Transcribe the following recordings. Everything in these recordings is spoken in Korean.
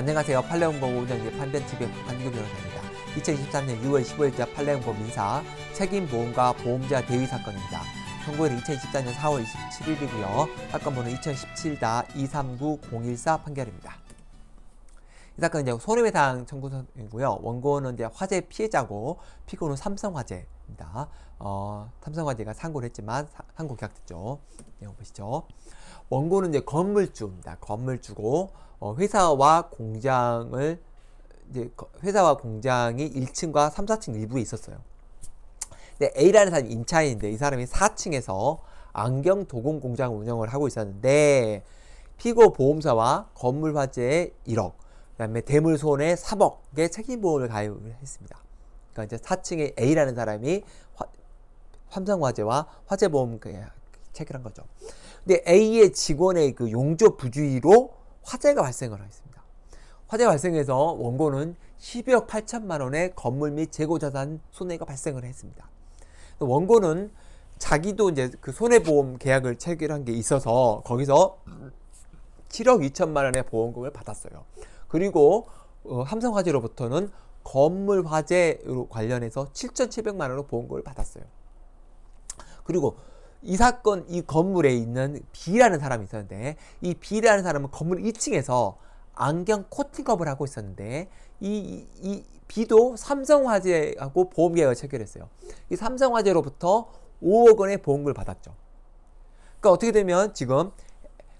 안녕하세요. 팔레온범 오전지 판변TV의 북한규 변호사입니다. 2023년 6월 15일자 팔레온범 민사 책임보험과 보험자 대위 사건입니다. 선고일은 2014년 4월 27일이고요. 사건번호는 2017-239-014 판결입니다. 이 사건은 손해배상 청구선이고요. 원고는 이제 화재 피해자고 피고는 삼성화재 있습니다. 어, 삼성화재가 상고를 했지만 사, 상고 계약됐죠. 내용 보시죠. 원고는 이제 건물주입니다. 건물주고 어, 회사와 공장을 이제 회사와 공장이 1층과 3, 4층 일부에 있었어요. 근데 A라는 사람이 임차인인데 이 사람이 4층에서 안경 도금 공장 운영을 하고 있었는데 피고 보험사와 건물 화재에 1억, 그다음에 대물 손해 3억의 책임 보험을 가입했습니다. 그러니까 이제 4층에 A라는 사람이 화, 삼성화재와 화재보험 그 체결한 거죠. 근데 A의 직원의 그 용접 부주의로 화재가 발생을 했습니다. 화재 발생해서 원고는 12억 8천만 원의 건물 및 재고자산 손해가 발생을 했습니다. 그 원고는 자기도 이제 그 손해보험 계약을 체결한 게 있어서 거기서 7억 2천만 원의 보험금을 받았어요. 그리고 어, 삼성화재로부터는 건물 화재로 관련해서 7,700만 원으로 보험금을 받았어요. 그리고 이 사건 이 건물에 있는 B라는 사람이 있었는데 이 B라는 사람은 건물 2층에서 안경 코팅업을 하고 있었는데 이, 이 B도 삼성화재하고 보험계약을 체결했어요. 이 삼성화재로부터 5억 원의 보험금을 받았죠. 그러니까 어떻게 되면 지금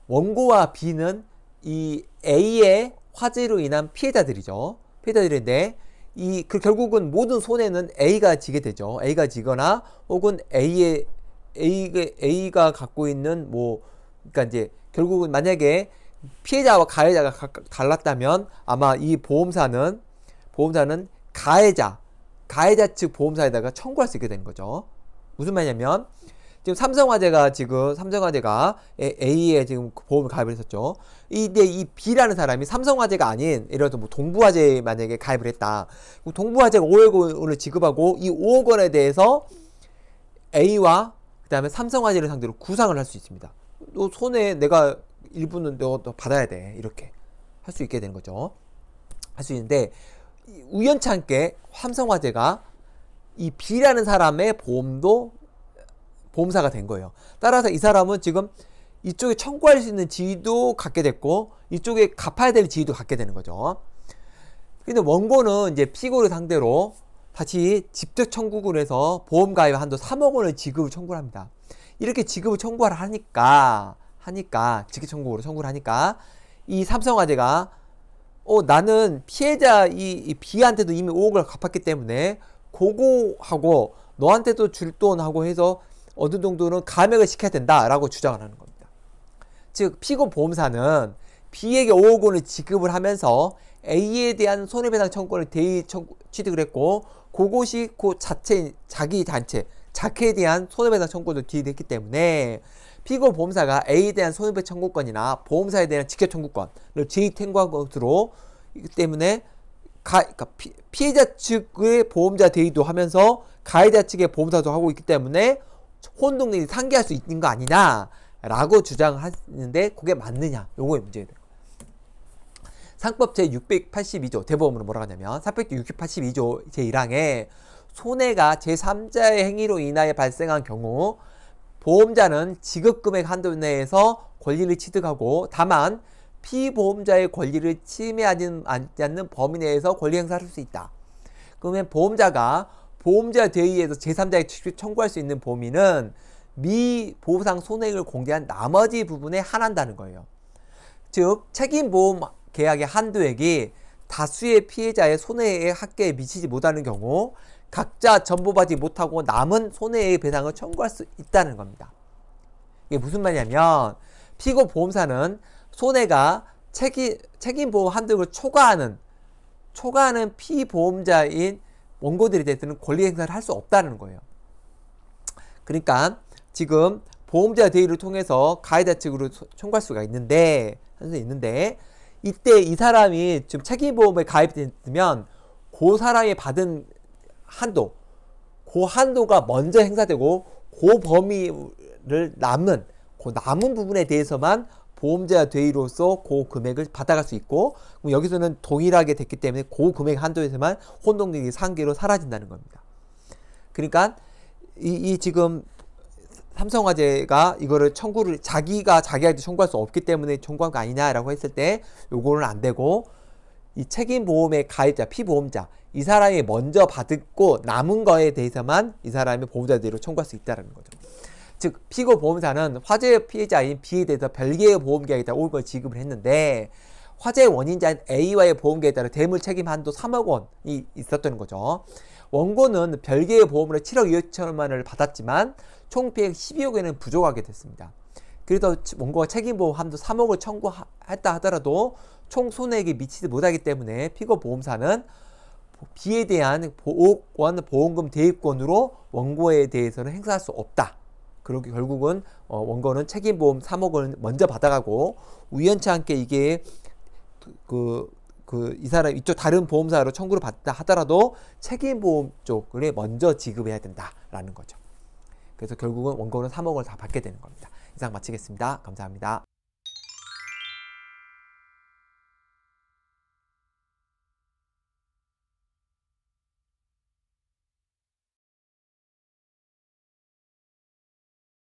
원고와 B는 이 A의 화재로 인한 피해자들이죠. 피해자들인데 이그 결국은 모든 손해는 A가 지게 되죠. A가 지거나 혹은 A의 A가 A가 갖고 있는 뭐 그러니까 이제 결국은 만약에 피해자와 가해자가 각각 달랐다면 아마 이 보험사는 보험사는 가해자 가해자 측 보험사에다가 청구할 수 있게 된 거죠. 무슨 말이냐면 지금 삼성화재가 지금 삼성화재가 A에 지금 보험을 가입을 했었죠. 이때 이 B라는 사람이 삼성화재가 아닌 예를 뭐동부화재 만약에 가입을 했다. 동부화재가 5억 원을 지급하고 이 5억 원에 대해서 A와 그다음에 삼성화재를 상대로 구상을 할 수 있습니다. 너 손해 내가 일부는 너 받아야 돼 이렇게 할 수 있게 되는 거죠. 할 수 있는데 우연찮게 삼성화재가 이 B라는 사람의 보험도 보험사가 된 거예요. 따라서 이 사람은 지금 이쪽에 청구할 수 있는 지위도 갖게 됐고 이쪽에 갚아야 될 지위도 갖게 되는 거죠. 근데 원고는 이제 피고를 상대로 다시 직접 청구를 해서 보험가입 한도 3억 원을 지급을 청구를 합니다. 이렇게 지급을 청구를 하니까 하니까 직접 청구로 청구를 하니까 이 삼성화재가 어 나는 피해자 이, 이 B한테도 이미 5억을 갚았기 때문에 고고하고 너한테도 줄 돈하고 해서 어느 정도는 감액을 시켜야 된다라고 주장을 하는 겁니다. 즉 피고 보험사는 B에게 5억 원을 지급을 하면서 A에 대한 손해배상 청구권을 대의 청구, 취득을 했고 그것이 그 자체 자기 단체 자체에 대한 손해배상 청구권을기재했기 때문에 피고 보험사가 A에 대한 손해배 상 청구권이나 보험사에 대한 직접 청구권을 제의 청구한 것으로 때문에 가, 그러니까 피, 해자 측의 보험자 대의도 하면서 가해자 측의 보험사도 하고 있기 때문에 혼동이 상기할 수 있는 거 아니냐라고 주장하는데 그게 맞느냐 요거의 문제예요. 상법 제682조 대법원으로 뭐라고 하냐면 상법 제682조 제1항에 손해가 제3자의 행위로 인하여 발생한 경우 보험자는 지급금액 한도 내에서 권리를 취득하고 다만 피보험자의 권리를 침해하지 않는 범위 내에서 권리 행사할 수 있다. 그러면 보험자가 보험자 대의에서 제3자의 직접 청구할 수 있는 범위는 미 보상 손해액을 공개한 나머지 부분에 한한다는 거예요. 즉 책임보험 계약의 한도액이 다수의 피해자의 손해의 합계에 미치지 못하는 경우 각자 전보받지 못하고 남은 손해의 배상을 청구할 수 있다는 겁니다. 이게 무슨 말이냐면 피고 보험사는 손해가 책임, 책임보험 한도액을 초과하는 초과하는 피보험자인 원고들에 대해서는 권리 행사를 할 수 없다는 거예요. 그러니까 지금 보험자 대의를 통해서 가해자 측으로 청구할 수가 있는데 한수 있는데 이때 이 사람이 지금 책임보험에 가입됐으면 그 사람이 받은 한도 그 한도가 먼저 행사되고 그 범위를 남은 그 남은 부분에 대해서만 보험자 되의로서 고 금액을 받아갈 수 있고 그럼 여기서는 동일하게 됐기 때문에 고 금액 한도에서만 혼동력이 상계로 사라진다는 겁니다. 그러니까 이, 이 지금 삼성화재가 이거를 청구를 자기가 자기한테 청구할 수 없기 때문에 청구한 거 아니냐라고 했을 때 요거는 안 되고 이 책임보험의 가입자, 피보험자 이 사람이 먼저 받고 남은 거에 대해서만 이 사람이 보호자 대로 청구할 수 있다는 거죠. 즉 피고 보험사는 화재 피해자인 B에 대해서 별개의 보험계약에다 5억을 지급을 했는데 화재 원인자인 A와의 보험계에 약 따라 대물 책임 한도 3억 원이 있었던 거죠. 원고는 별개의 보험으로 7억 2천만을 받았지만 총 피해 12억에는 부족하게 됐습니다. 그래서 원고가 책임보험 한도 3억을 청구했다 하더라도 총 손해액이 미치지 못하기 때문에 피고 보험사는 B에 대한 5억 원 보험금 대입권으로 원고에 대해서는 행사할 수 없다. 그리고 결국은 어, 원고는 책임보험 3억을 먼저 받아가고 우연치 않게 이게 그, 그, 이 사람, 이쪽 다른 보험사로 청구를 받다 하더라도 책임보험 쪽을 먼저 지급해야 된다라는 거죠. 그래서 결국은 원고는 3억을 원다 받게 되는 겁니다. 이상 마치겠습니다. 감사합니다.